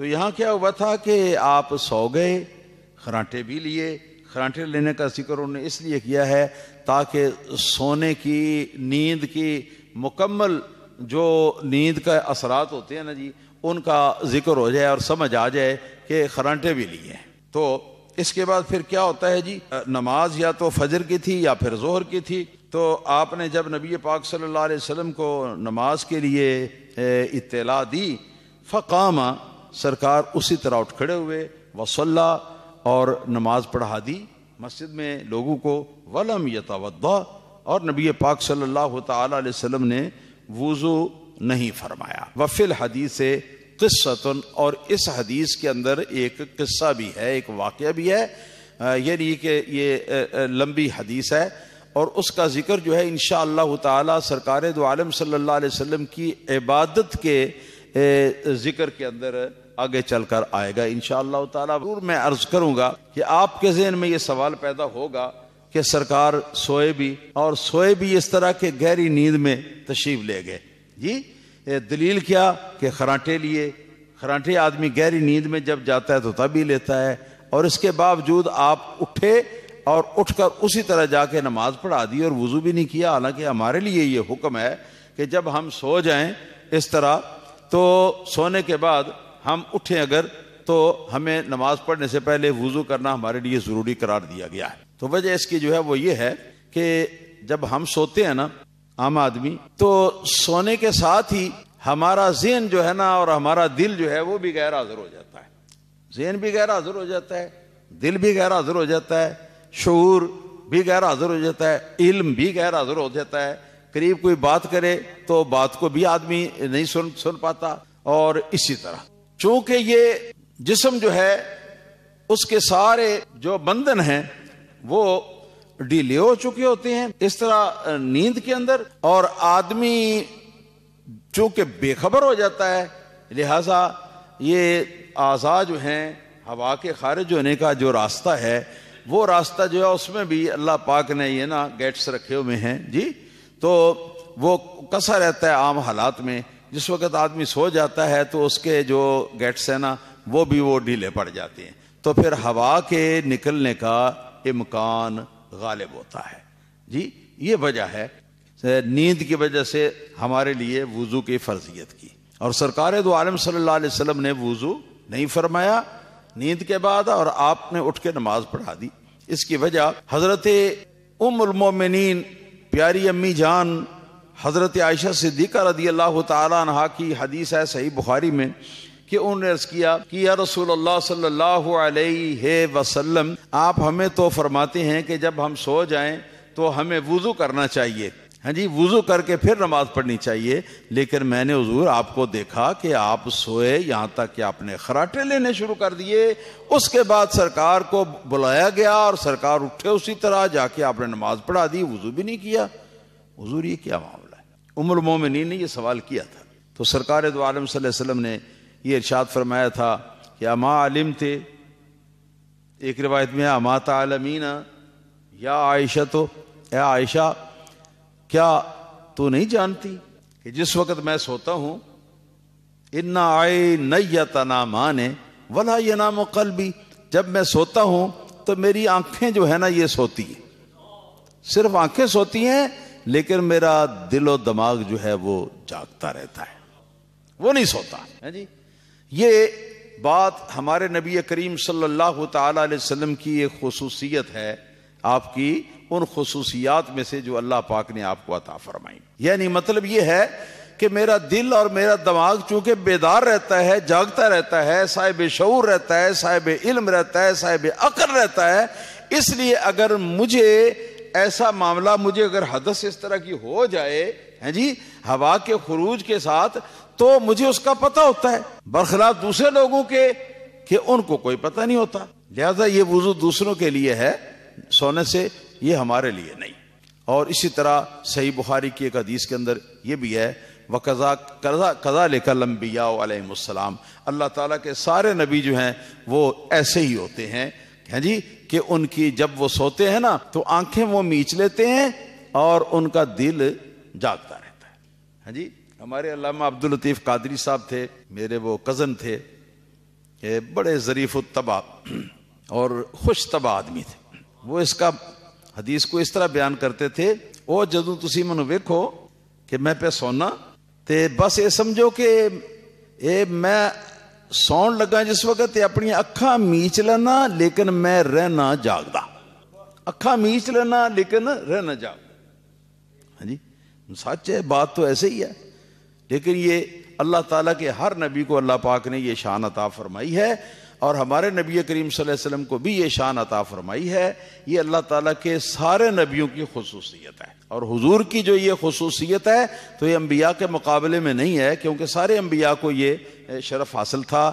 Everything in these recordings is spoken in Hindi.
तो यहाँ क्या हुआ था कि आप सो गए खराटे भी लिए खराटे लेने का जिक्र उन्होंने इसलिए किया है ताकि सोने की नींद की मुकम्मल जो नींद का असरात होते हैं ना जी उनका जिक्र हो जाए और समझ आ जाए कि खराटे भी लिए तो इसके बाद फिर क्या होता है जी नमाज या तो फजर की थी या फिर जोहर की थी तो आपने जब नबी पाक सल्लल्लाहु अलैहि वसल्लम को नमाज के लिए इत्तला दी फ़कामा सरकार उसी तरह उठ खड़े हुए वसल्ला और नमाज पढ़ा दी मस्जिद में लोगों को वलम यतवदा और नबी पाक सल्लल्लाहु अलैहि वसल्लम ने वज़ू नहीं फरमाया वफिल हदीस किस्सतन और इस हदीस के अंदर एक किस्सा भी है एक वाक़ भी है यानी कि ये लंबी हदीस है और उसका जिक्र जो है इन शाह दो आलम सल्ला वसम की इबादत के जिक्र के अंदर आगे चल कर आएगा इन जरूर मैं अर्ज करूंगा कि आपके जहन में ये सवाल पैदा होगा कि सरकार सोए भी और सोए भी इस तरह के गहरी नींद में तशीफ ले गए जी दलील क्या कि खराटे लिए खराटे आदमी गहरी नींद में जब जाता है तो तभी लेता है और इसके बावजूद आप उठे और उठकर उसी तरह जाके नमाज पढ़ा दी और वज़ू भी नहीं किया हालांकि हमारे लिए ये हुक्म है कि जब हम सो जाएं इस तरह तो सोने के बाद हम उठें अगर तो हमें नमाज पढ़ने से पहले वज़ू करना हमारे लिए ज़रूरी करार दिया गया है तो वजह इसकी जो है वो ये है कि जब हम सोते हैं ना आम आदमी तो सोने के साथ ही हमारा जहन जो है ना और हमारा दिल जो है वो भी गैर हाजिर हो जाता है जहन भी गैर हाजिर हो जाता है दिल भी गैर हाजिर हो जाता है शूर भी गैर हाजिर हो जाता है इल्म भी गैर हाजिर हो जाता है करीब कोई बात करे तो बात को भी आदमी नहीं सुन सुन पाता और इसी तरह चूंकि ये जिसम जो है उसके सारे जो बंधन हैं वो डीले हो चुके होते हैं इस तरह नींद के अंदर और आदमी चूंकि बेखबर हो जाता है लिहाजा ये आज़ा जो हैं हवा के खारिज होने का जो रास्ता है वो रास्ता जो है उसमें भी अल्लाह पाक ने ये ना गेट्स रखे हुए हैं जी तो वो कसा रहता है आम हालात में जिस वक्त आदमी सो जाता है तो उसके जो गेट्स हैं ना वो भी वो ढीले पड़ जाते हैं तो फिर हवा के निकलने का इम्कान गालिब होता है जी ये वजह है नींद की वजह से हमारे लिए वज़ू की फर्जियत की और सरकार दो आलम सल्ला वसलम ने वज़ू नहीं फरमाया नींद के बाद और आपने उठ के नमाज पढ़ा दी इसकी वजह हज़रत उमोमिन प्यारी अम्मी जान हज़रत आयशा सिद्दीक़ा रदी अल्लाह तहा की हदीस है सही बुखारी में कि उन्होंने अर्ज़ किया कि या रसूल अल्लाह वसल्लम आप हमें तो फरमाते हैं कि जब हम सो जाएं तो हमें वज़ू करना चाहिए हाँ जी वज़ू करके फिर नमाज पढ़नी चाहिए लेकिन मैंने हजूर आपको देखा कि आप सोए यहाँ तक कि आपने खराटे लेने शुरू कर दिए उसके बाद सरकार को बुलाया गया और सरकार उठे उसी तरह जाके आपने नमाज पढ़ा दी वज़ू भी नहीं किया हजूर ये क्या मामला है उम्र मोमिनी ने यह सवाल किया था तो सरकार तो आलम ने यह इर्शाद फरमाया था कि अमा आलिम थे एक रिवायत में अमा तमीना या आयशा तो या आयशा क्या तू नहीं जानती कि जिस वक्त मैं सोता हूं इन्ना आए नैयता ना माने वला ये नाम कल भी जब मैं सोता हूं तो मेरी आंखें जो है ना ये सोती है सिर्फ आंखें सोती हैं लेकिन मेरा दिलो दिमाग जो है वो जागता रहता है वो नहीं सोता है जी ये बात हमारे नबी करीम सल्लल्लाहु अलैहि वसल्लम की एक खसूसियत है आपकी उन खसूसियात में से जो अल्लाह पाक ने आपको अता फरमाई यानी मतलब यह है कि मेरा दिल और मेरा दिमाग चूंकि बेदार रहता है जागता रहता है साहिब शूर रहता है साहिब इल्म रहता है साहिब अकल रहता है इसलिए अगर मुझे ऐसा मामला मुझे अगर हदस इस तरह की हो जाए है जी हवा के खरूज के साथ तो मुझे उसका पता होता है बरखिलाफ दूसरे लोगों के कि उनको कोई पता नहीं होता लिहाजा ये वजू दूसरों के लिए है सोने से ये हमारे लिए नहीं और इसी तरह सही बुखारी की एक हदीस के अंदर ये भी है व कज़ा कज़ा कज़ा लेकर लम्बिया आलम अल्लाह ताला के सारे नबी जो हैं वो ऐसे ही होते हैं हैं जी कि उनकी जब वो सोते हैं ना तो आंखें वो मीच लेते हैं और उनका दिल जागता रहता है हैं जी हमारे अलामा अब्दुल लतीफ़ कादरी साहब थे मेरे वो कज़न थे बड़े ज़रीफ़ुलतबा और खुश तबा आदमी थे वो इसका ਹਦੀਸ ਕੋ ਇਸ ਤਰ੍ਹਾਂ ਬਿਆਨ ਕਰਤੇ ਥੇ ਉਹ ਜਦੋਂ ਤੁਸੀਂ ਮੈਨੂੰ ਵੇਖੋ ਕਿ ਮੈਂ ਪਿਆ ਸੌਣਾ ਤੇ ਬਸ ਇਹ ਸਮਝੋ ਕਿ ਇਹ ਮੈਂ ਸੌਣ ਲੱਗਾ ਜਿਸ ਵਕਤ ਤੇ ਆਪਣੀਆਂ ਅੱਖਾਂ ਮੀਚ ਲੈਣਾ ਲੇਕਿਨ ਮੈਂ ਰਹਿਣਾ ਜਾਗਦਾ ਅੱਖਾਂ ਮੀਚ ਲੈਣਾ ਲੇਕਿਨ ਰਹਿਣਾ ਜਾਗਦਾ ਹਾਂਜੀ सच है बात तो ऐसे ही है लेकिन ये अल्लाह ताला के हर नबी को अल्लाह पाक ने ये शान अता फरमाई है और हमारे नबी करीम वसल्लम को भी ये शान अता फरमाई है ये अल्लाह ताला के सारे नबियों की खसूसियत है और हुजूर की जो ये खसूसियत है तो ये अम्बिया के मुकाबले में नहीं है क्योंकि सारे अम्बिया को ये शरफ हासिल था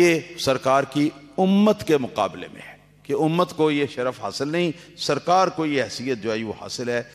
ये सरकार की उम्मत के मुकाबले में है कि उम्मत को ये शरफ हासिल नहीं सरकार को ये हैसियत जो है वो हासिल है